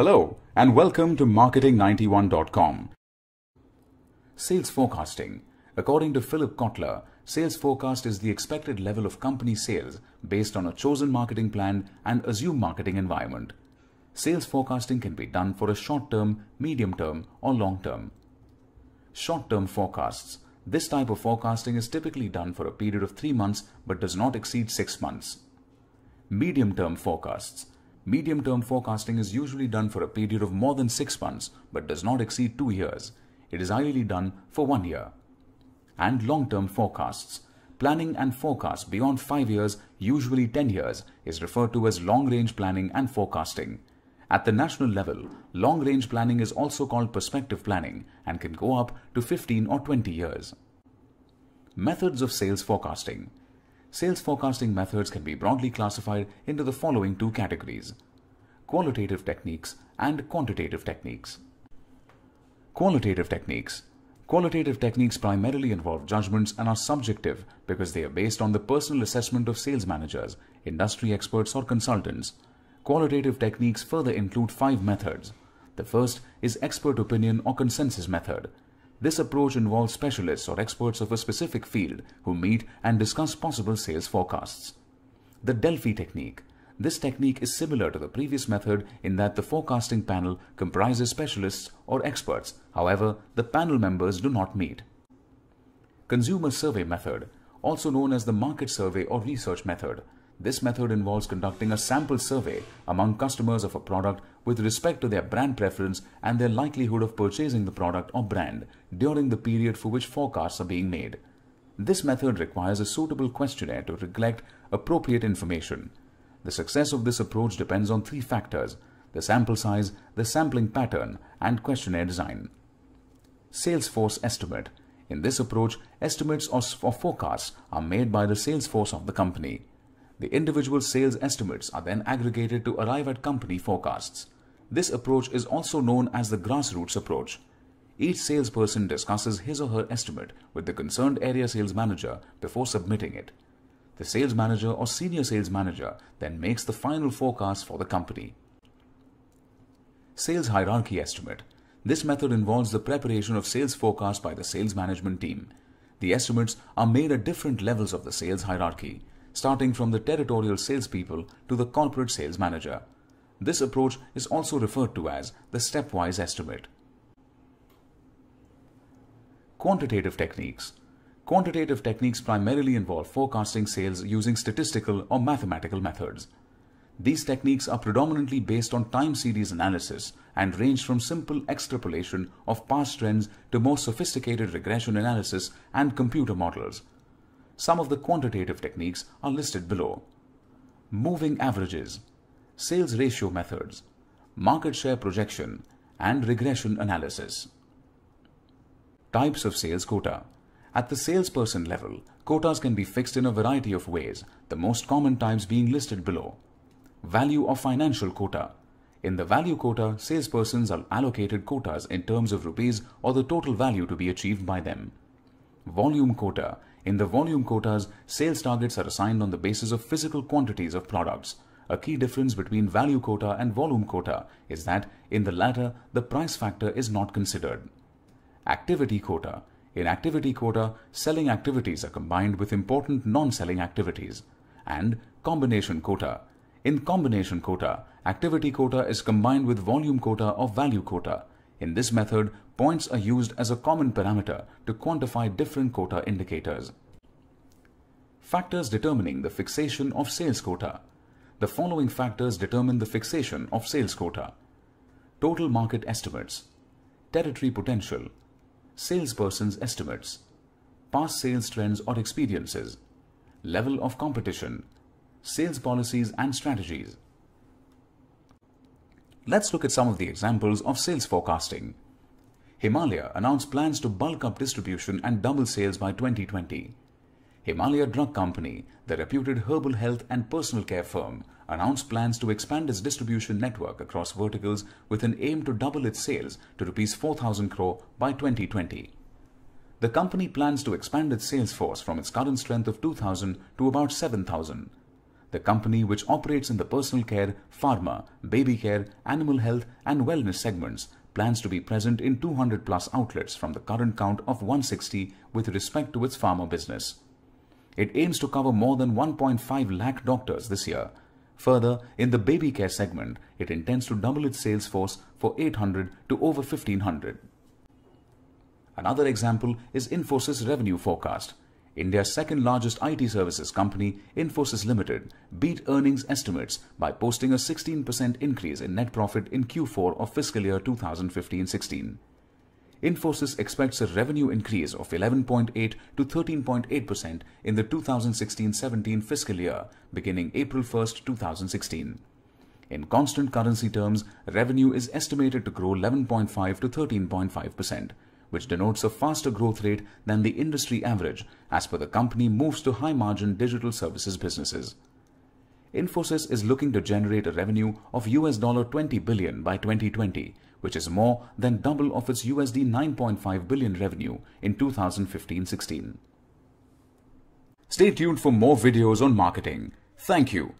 Hello, and welcome to Marketing91.com. Sales forecasting. According to Philip Kotler, sales forecast is the expected level of company sales based on a chosen marketing plan and assumed marketing environment. Sales forecasting can be done for a short term, medium term, or long term. Short term forecasts. This type of forecasting is typically done for a period of three months but does not exceed six months. Medium term forecasts Medium term forecasting is usually done for a period of more than six months but does not exceed two years. It is ideally done for one year. And long term forecasts. Planning and forecasts beyond five years, usually 10 years, is referred to as long range planning and forecasting. At the national level, long range planning is also called perspective planning and can go up to 15 or 20 years. Methods of sales forecasting sales forecasting methods can be broadly classified into the following two categories qualitative techniques and quantitative techniques. Qualitative techniques. Qualitative techniques primarily involve judgments and are subjective because they are based on the personal assessment of sales managers, industry experts, or consultants. Qualitative techniques further include five methods. The first is expert opinion or consensus method. This approach involves specialists or experts of a specific field who meet and discuss possible sales forecasts. The Delphi technique. This technique is similar to the previous method in that the forecasting panel comprises specialists or experts. However, the panel members do not meet. Consumer survey method, also known as the market survey or research method, this method involves conducting a sample survey among customers of a product with respect to their brand preference and their likelihood of purchasing the product or brand during the period for which forecasts are being made. This method requires a suitable questionnaire to collect appropriate information. The success of this approach depends on three factors the sample size, the sampling pattern, and questionnaire design. Salesforce estimate. In this approach, estimates or forecasts are made by the sales force of the company. The individual sales estimates are then aggregated to arrive at company forecasts. This approach is also known as the grassroots approach. Each salesperson discusses his or her estimate with the concerned area sales manager before submitting it. The sales manager or senior sales manager then makes the final forecast for the company. Sales hierarchy estimate. This method involves the preparation of sales forecasts by the sales management team. The estimates are made at different levels of the sales hierarchy starting from the territorial salespeople to the corporate sales manager. This approach is also referred to as the stepwise estimate. Quantitative techniques. Quantitative techniques primarily involve forecasting sales using statistical or mathematical methods. These techniques are predominantly based on time series analysis and range from simple extrapolation of past trends to more sophisticated regression analysis and computer models. Some of the quantitative techniques are listed below. Moving averages, sales ratio methods, market share projection, and regression analysis. Types of sales quota. At the salesperson level, quotas can be fixed in a variety of ways, the most common types being listed below. Value of financial quota. In the value quota, salespersons are allocated quotas in terms of rupees or the total value to be achieved by them. Volume quota in the volume quotas, sales targets are assigned on the basis of physical quantities of products. A key difference between value quota and volume quota is that in the latter, the price factor is not considered. Activity quota. In activity quota, selling activities are combined with important non-selling activities. And combination quota. In combination quota, activity quota is combined with volume quota or value quota. In this method, points are used as a common parameter to quantify different quota indicators. Factors determining the fixation of sales quota. The following factors determine the fixation of sales quota. Total market estimates, territory potential, salesperson's estimates, past sales trends or experiences, level of competition, sales policies and strategies. Let's look at some of the examples of sales forecasting. Himalaya announced plans to bulk up distribution and double sales by 2020. Himalaya Drug Company, the reputed herbal health and personal care firm, announced plans to expand its distribution network across verticals with an aim to double its sales to rupees 4000 crore by 2020. The company plans to expand its sales force from its current strength of 2000 to about 7000. The company which operates in the personal care, pharma, baby care, animal health and wellness segments plans to be present in 200 plus outlets from the current count of 160 with respect to its pharma business. It aims to cover more than 1.5 lakh doctors this year. Further, in the baby care segment, it intends to double its sales force for 800 to over 1500. Another example is Infosys revenue forecast. India's second largest IT services company, Infosys Limited, beat earnings estimates by posting a 16% increase in net profit in Q4 of fiscal year 2015-16. Infosys expects a revenue increase of 11.8 to 13.8% in the 2016-17 fiscal year beginning April 1, 2016. In constant currency terms, revenue is estimated to grow 11.5 to 13.5% which denotes a faster growth rate than the industry average as per the company moves to high-margin digital services businesses. Infosys is looking to generate a revenue of US dollar 20 billion by 2020, which is more than double of its USD 9.5 billion revenue in 2015-16. Stay tuned for more videos on marketing. Thank you.